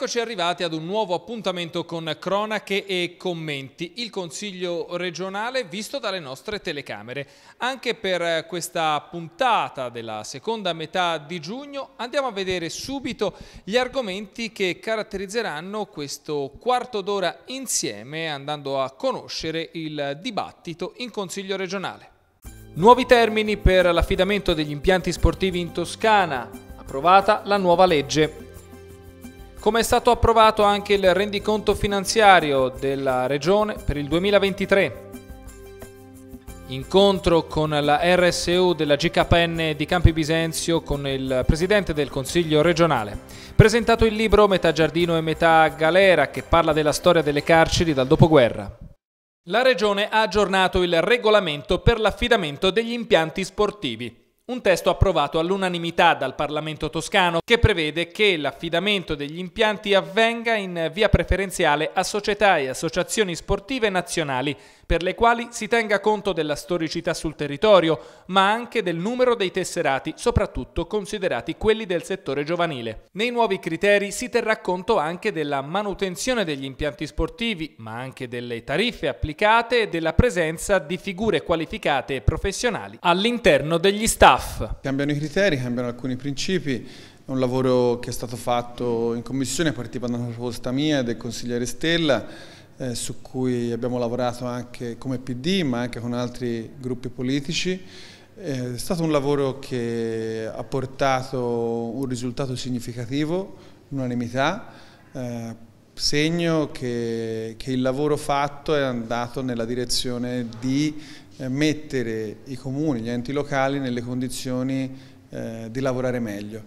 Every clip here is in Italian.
Eccoci arrivati ad un nuovo appuntamento con cronache e commenti. Il Consiglio regionale visto dalle nostre telecamere. Anche per questa puntata della seconda metà di giugno andiamo a vedere subito gli argomenti che caratterizzeranno questo quarto d'ora insieme andando a conoscere il dibattito in Consiglio regionale. Nuovi termini per l'affidamento degli impianti sportivi in Toscana. Approvata la nuova legge. Come è stato approvato anche il rendiconto finanziario della Regione per il 2023. Incontro con la RSU della GKN di Campi Bisenzio con il Presidente del Consiglio regionale. Presentato il libro Metà Giardino e Metà Galera che parla della storia delle carceri dal dopoguerra. La Regione ha aggiornato il regolamento per l'affidamento degli impianti sportivi. Un testo approvato all'unanimità dal Parlamento toscano che prevede che l'affidamento degli impianti avvenga in via preferenziale a società e associazioni sportive nazionali per le quali si tenga conto della storicità sul territorio, ma anche del numero dei tesserati, soprattutto considerati quelli del settore giovanile. Nei nuovi criteri si terrà conto anche della manutenzione degli impianti sportivi, ma anche delle tariffe applicate e della presenza di figure qualificate e professionali all'interno degli staff. Cambiano i criteri, cambiano alcuni principi, è un lavoro che è stato fatto in commissione, partiva da una proposta mia e del consigliere Stella, eh, su cui abbiamo lavorato anche come PD ma anche con altri gruppi politici. Eh, è stato un lavoro che ha portato un risultato significativo, unanimità, eh, segno che, che, il lavoro fatto è andato nella direzione di eh, mettere i comuni, gli enti locali nelle condizioni eh, di lavorare meglio.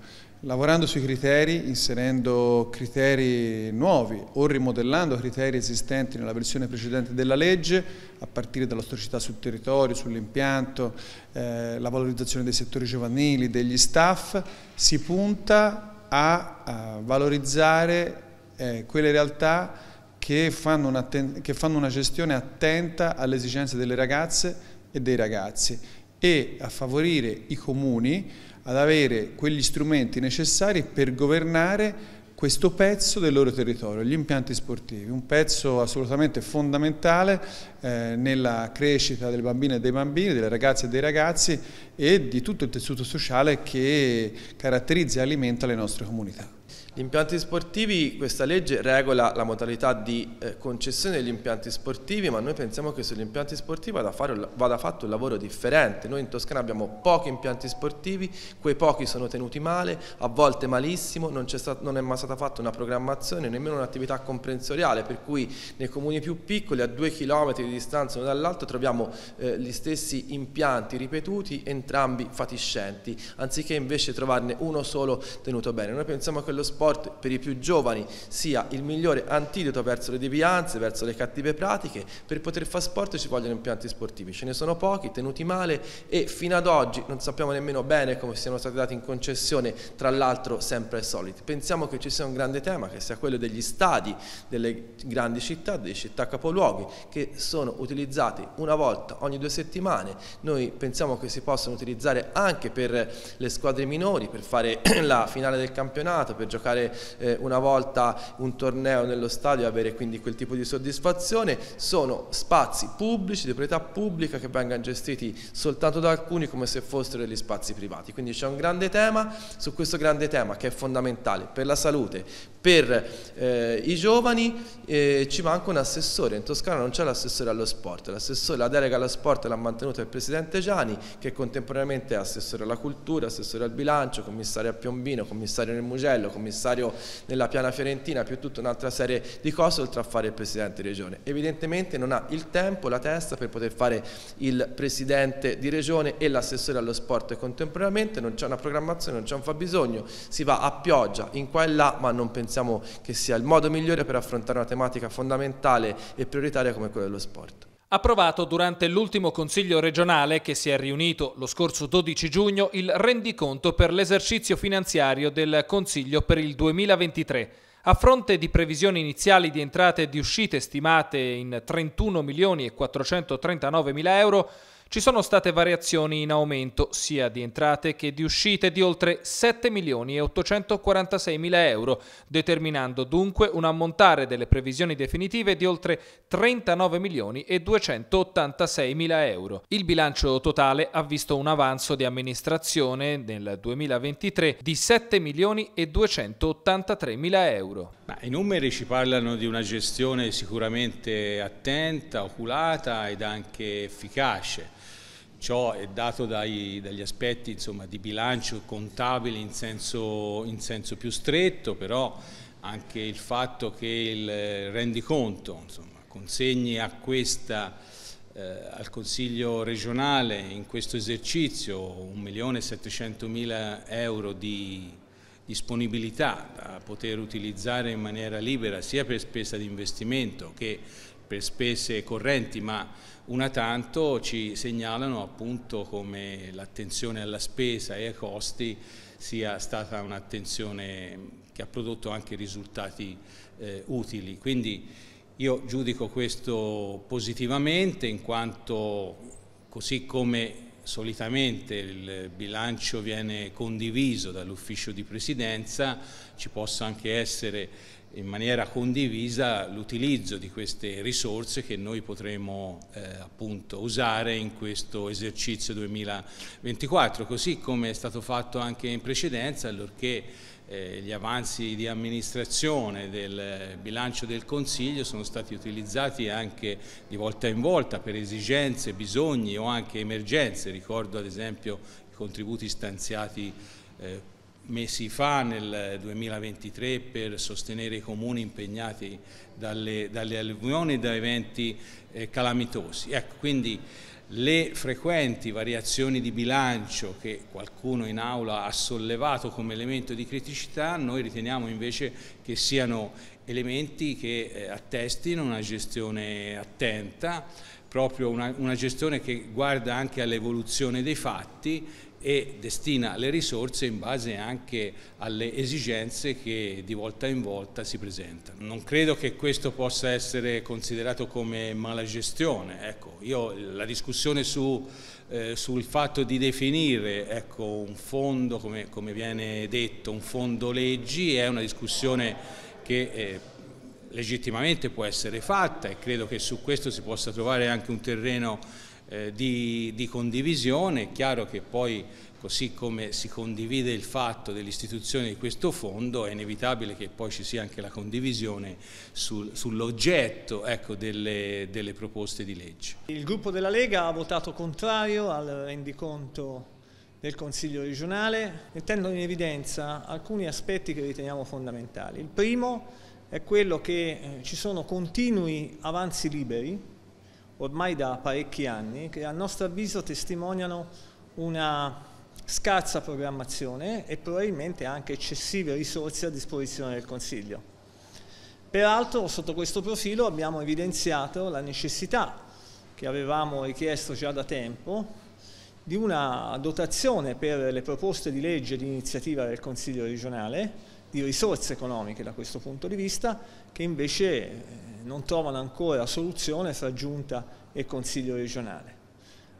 Lavorando sui criteri, inserendo criteri nuovi o rimodellando criteri esistenti nella versione precedente della legge, a partire dalla storicità sul territorio, sull'impianto, eh, la valorizzazione dei settori giovanili, degli staff, si punta a, a valorizzare eh, quelle realtà che fanno, una, che fanno una gestione attenta alle esigenze delle ragazze e dei ragazzi e a favorire i comuni ad avere quegli strumenti necessari per governare questo pezzo del loro territorio, gli impianti sportivi, un pezzo assolutamente fondamentale eh, nella crescita delle bambine e dei bambini, delle ragazze e dei ragazzi e di tutto il tessuto sociale che caratterizza e alimenta le nostre comunità. Gli impianti sportivi, questa legge regola la modalità di eh, concessione degli impianti sportivi, ma noi pensiamo che sugli impianti sportivi vada, fare, vada, fatto un lavoro differente. Noi in Toscana abbiamo pochi impianti sportivi, quei pochi sono tenuti male, a volte malissimo, non, è, stat, non è mai stata fatta una programmazione, nemmeno un'attività comprensoriale, per cui nei comuni più piccoli, a due chilometri di distanza uno dall'altro, troviamo eh, gli stessi impianti ripetuti, entrambi fatiscenti, anziché invece trovarne uno solo tenuto bene. Noi pensiamo che lo sport sport per i più giovani sia il migliore antidoto verso le devianze, verso le cattive pratiche, per poter fare sport ci vogliono impianti sportivi, ce ne sono pochi, tenuti male e fino ad oggi non sappiamo nemmeno bene come siano stati dati in concessione, tra l'altro sempre ai soliti. Pensiamo che ci sia un grande tema che sia quello degli stadi, delle grandi città, delle città capoluoghi, che sono utilizzati una volta ogni due settimane, noi pensiamo che si possano utilizzare anche per le squadre minori, per fare la finale del campionato, per giocare giocare eh, una volta un torneo nello stadio e avere quindi quel tipo di soddisfazione, sono spazi pubblici, di proprietà pubblica che vengano gestiti soltanto da alcuni come se fossero degli spazi privati. Quindi c'è un grande tema, su questo grande tema che è fondamentale per la salute, per eh, i giovani eh, ci manca un assessore, in Toscana non c'è l'assessore allo sport, l'assessore, la delega allo sport l'ha mantenuta il Presidente Gianni che contemporaneamente è assessore alla cultura, assessore al bilancio, commissario a Piombino, commissario nel Mugello, commissario commissario nella piana fiorentina, più tutta un'altra serie di cose oltre a fare il presidente di regione. Evidentemente non ha il tempo, la testa per poter fare il presidente di regione e l'assessore allo sport contemporaneamente, non c'è una programmazione, non c'è un fabbisogno, si va a pioggia in qua e là, ma non pensiamo che sia il modo migliore per affrontare una tematica fondamentale e prioritaria come quella dello sport approvato durante l'ultimo Consiglio regionale che si è riunito lo scorso 12 giugno il rendiconto per l'esercizio finanziario del Consiglio per il 2023. A fronte di previsioni iniziali di entrate e di uscite stimate in 31 milioni e 439 mila euro, ci sono state variazioni in aumento sia di entrate che di uscite di oltre 7 milioni e 846 mila euro, determinando dunque un ammontare delle previsioni definitive di oltre 39 milioni e 286 mila euro. Il bilancio totale ha visto un avanzo di amministrazione nel 2023 di 7 milioni e 283 mila euro. Ma I numeri ci parlano di una gestione sicuramente attenta, oculata ed anche efficace Ciò è dato dai, dagli aspetti insomma, di bilancio contabili in senso, in senso, più stretto, però anche il fatto che il eh, rendiconto insomma, consegni a questa... Eh, al Consiglio regionale in questo esercizio 1.700.000 euro di disponibilità da poter utilizzare in maniera libera sia per spesa di investimento che per per spese correnti, ma una tanto ci segnalano appunto come l'attenzione alla spesa e ai costi sia stata un'attenzione che ha prodotto anche risultati eh, utili. Quindi io giudico questo positivamente in quanto così come solitamente il bilancio viene condiviso dall'ufficio di presidenza, ci possa anche essere in maniera condivisa l'utilizzo di queste risorse che noi potremo eh, appunto usare in questo esercizio 2024, così come è stato fatto anche in precedenza, allorché eh, gli avanzi di amministrazione del bilancio del Consiglio sono stati utilizzati anche di volta in volta per esigenze, bisogni o anche emergenze, ricordo ad esempio i contributi stanziati eh, mesi fa nel 2023 per sostenere i comuni impegnati dalle, dalle alluvioni e da eventi eh, calamitosi. Ecco, quindi le frequenti variazioni di bilancio che qualcuno in aula ha sollevato come elemento di criticità, noi riteniamo invece che siano elementi che eh, attestino una gestione attenta, proprio una, una gestione che guarda anche all'evoluzione dei fatti e destina le risorse in base anche alle esigenze che di volta in volta si presentano. Non credo che questo possa essere considerato come mala gestione. Ecco, io, la discussione su, eh, sul fatto di definire ecco, un fondo, come, come, viene detto, un fondo leggi è una discussione che eh, legittimamente può essere fatta e credo che su questo si possa trovare anche un terreno eh, di, di condivisione, è chiaro che poi così come si condivide il fatto dell'istituzione di questo fondo è inevitabile che poi ci sia anche la condivisione sul, sull'oggetto ecco, delle, delle, proposte di legge. Il gruppo della Lega ha votato contrario al rendiconto del Consiglio regionale mettendo in evidenza alcuni aspetti che riteniamo fondamentali. Il primo è quello che eh, ci sono continui avanzi liberi ormai da parecchi anni che a nostro avviso testimoniano una scarsa programmazione e probabilmente anche eccessive risorse a disposizione del Consiglio. Peraltro sotto questo profilo abbiamo evidenziato la necessità che avevamo richiesto già da tempo di una dotazione per le proposte di legge di iniziativa del Consiglio regionale di risorse economiche da questo punto di vista che invece eh, non trovano ancora soluzione fra giunta e consiglio regionale.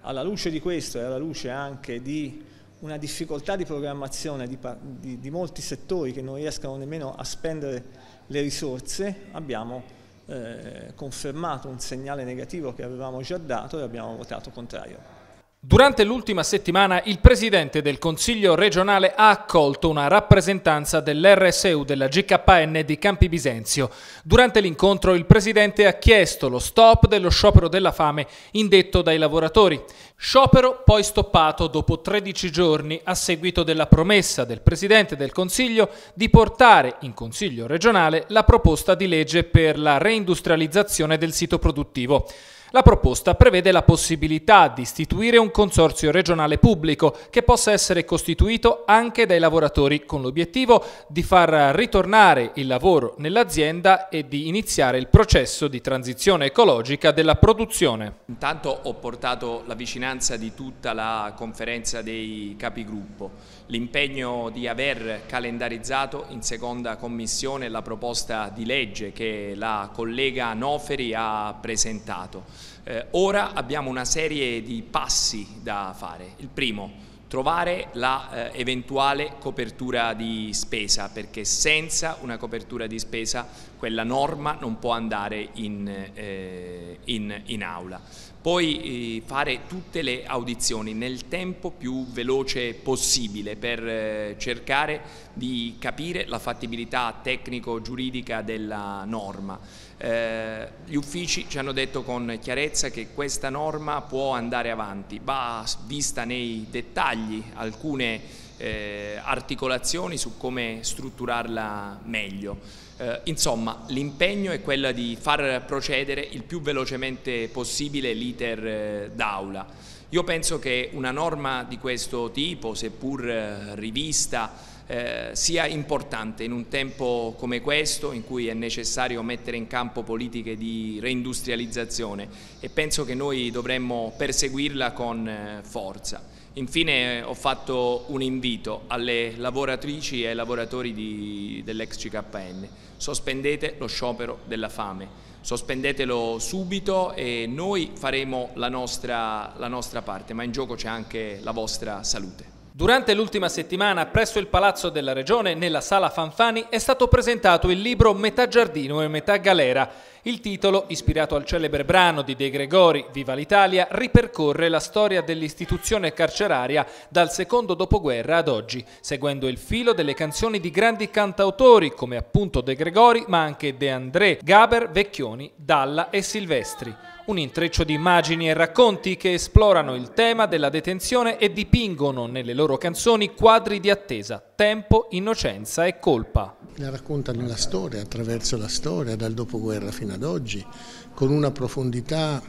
Alla luce di questo e alla luce anche di una difficoltà di programmazione di, di, di molti settori che non riescono nemmeno a spendere le risorse, abbiamo eh, confermato un segnale negativo che avevamo già dato e abbiamo votato contrario. Durante l'ultima settimana il presidente del Consiglio regionale ha accolto una rappresentanza dell'RSU della GKN di Campi Bisenzio. Durante l'incontro il presidente ha chiesto lo stop dello sciopero della fame indetto dai lavoratori. Sciopero poi stoppato dopo 13 giorni a seguito della promessa del presidente del Consiglio di portare in Consiglio regionale la proposta di legge per la reindustrializzazione del sito produttivo. La proposta prevede la possibilità di istituire un consorzio regionale pubblico che possa essere costituito anche dai lavoratori con l'obiettivo di far ritornare il lavoro nell'azienda e di iniziare il processo di transizione ecologica della produzione. Intanto ho portato la vicinanza di tutta la conferenza dei capigruppo l'impegno di aver calendarizzato in seconda commissione la proposta di legge che la collega Noferi ha presentato. Eh, ora abbiamo una serie di passi da fare. Il primo, trovare la eh, eventuale copertura di spesa perché senza una copertura di spesa quella norma non può andare in, eh, in, in aula poi eh, fare tutte le audizioni nel tempo più veloce possibile per eh, cercare di capire la fattibilità tecnico-giuridica della norma. Eh, gli uffici ci hanno detto con chiarezza che questa norma può andare avanti, va vista nei dettagli alcune eh, articolazioni su come strutturarla meglio. Eh, insomma, l'impegno è quello di far procedere il più velocemente possibile l'iter eh, d'aula. Io penso che una norma di questo tipo, seppur eh, rivista, eh, sia importante in un tempo come questo in cui è necessario mettere in campo politiche di reindustrializzazione e penso che noi dovremmo perseguirla con forza. Infine eh, ho fatto un invito alle lavoratrici e ai lavoratori dell'ex CKN, sospendete lo sciopero della fame, sospendetelo subito e noi faremo la nostra, la nostra parte, ma in gioco c'è anche la vostra salute. Durante l'ultima settimana presso il Palazzo della Regione, nella Sala Fanfani, è stato presentato il libro Metà Giardino e Metà Galera. Il titolo, ispirato al celebre brano di De Gregori, Viva l'Italia, ripercorre la storia dell'istituzione carceraria dal secondo dopoguerra ad oggi, seguendo il filo delle canzoni di grandi cantautori come appunto De Gregori, ma anche De André, Gaber, Vecchioni, Dalla e Silvestri. Un intreccio di immagini e racconti che esplorano il tema della detenzione e dipingono nelle loro canzoni quadri di attesa, tempo, innocenza e colpa. La raccontano la storia, attraverso la storia, dal dopoguerra fino ad oggi, con una profondità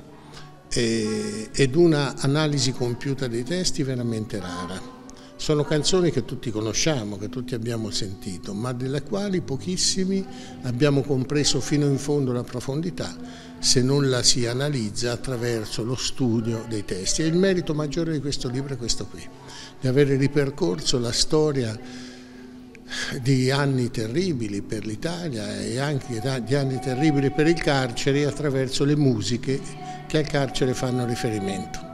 eh, ed una analisi compiuta dei testi veramente rara. Sono canzoni che tutti conosciamo, che tutti abbiamo sentito, ma delle quali pochissimi abbiamo compreso fino in fondo la profondità, se non la si analizza attraverso lo studio dei testi. E il merito maggiore di questo libro è questo qui, di avere ripercorso la storia di anni terribili per l'Italia e anche di anni terribili per il carcere attraverso le musiche che al carcere fanno riferimento.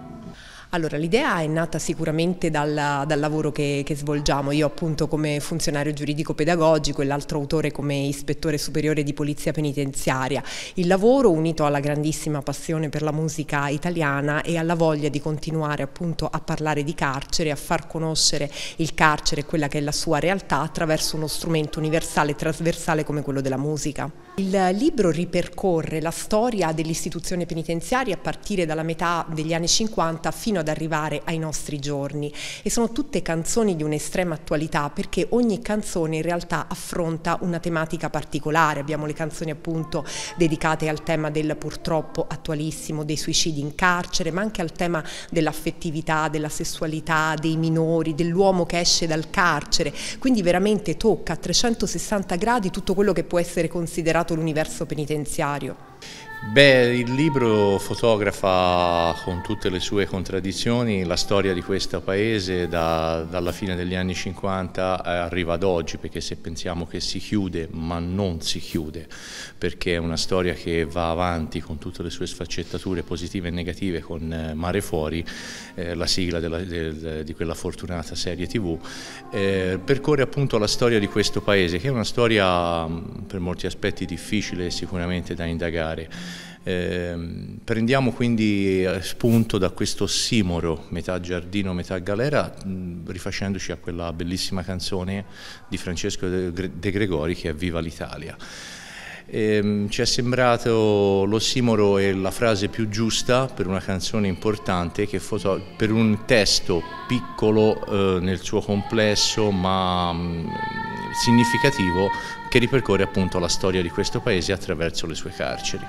Allora, l'idea è nata sicuramente dal, dal lavoro che, che, svolgiamo. Io appunto come funzionario giuridico pedagogico e l'altro autore come ispettore superiore di polizia penitenziaria. Il lavoro unito alla grandissima passione per la musica italiana e alla voglia di continuare appunto a parlare di carcere, a far conoscere il carcere e quella che è la sua realtà attraverso uno strumento universale e trasversale come quello della musica. Il libro ripercorre la storia dell'istituzione penitenziaria a partire dalla metà degli anni 50 fino ad arrivare ai nostri giorni e sono tutte canzoni di un'estrema attualità perché ogni canzone in realtà affronta una tematica particolare. Abbiamo le canzoni appunto dedicate al tema del purtroppo attualissimo dei suicidi in carcere, ma anche al tema dell'affettività, della sessualità, dei minori, dell'uomo che esce dal carcere. Quindi veramente tocca a 360 gradi tutto quello che può essere considerato l'universo penitenziario. Beh, il libro fotografa con tutte le sue contraddizioni la storia di questo paese da, dalla fine degli anni 50 eh, arriva ad oggi, perché se pensiamo che si chiude, ma non si chiude, perché è una storia che va avanti con tutte le sue sfaccettature positive e negative con eh, Mare Fuori, eh, la sigla della, del, di quella fortunata serie tv, eh, percorre appunto la storia di questo paese, che è una storia mm, per molti aspetti difficile sicuramente da indagare. Eh, prendiamo quindi eh, spunto da questo simoro, metà giardino, metà galera, mh, mm, rifacendoci a quella bellissima canzone di Francesco De Gregori che è Viva l'Italia. Eh, ci è sembrato l'ossimoro e la frase più giusta per una canzone importante che per un testo piccolo eh, nel suo complesso ma mh, mm, significativo che ripercorre appunto la storia di questo paese attraverso le sue carceri.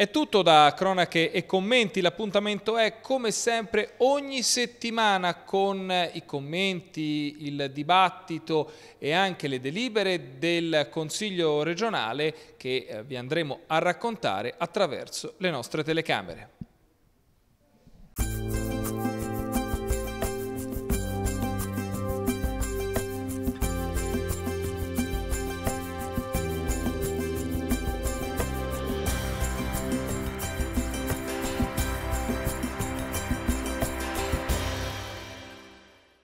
È tutto da cronache e commenti, l'appuntamento è come sempre ogni settimana con i commenti, il dibattito e anche le delibere del Consiglio regionale che eh, vi andremo a raccontare attraverso le nostre telecamere.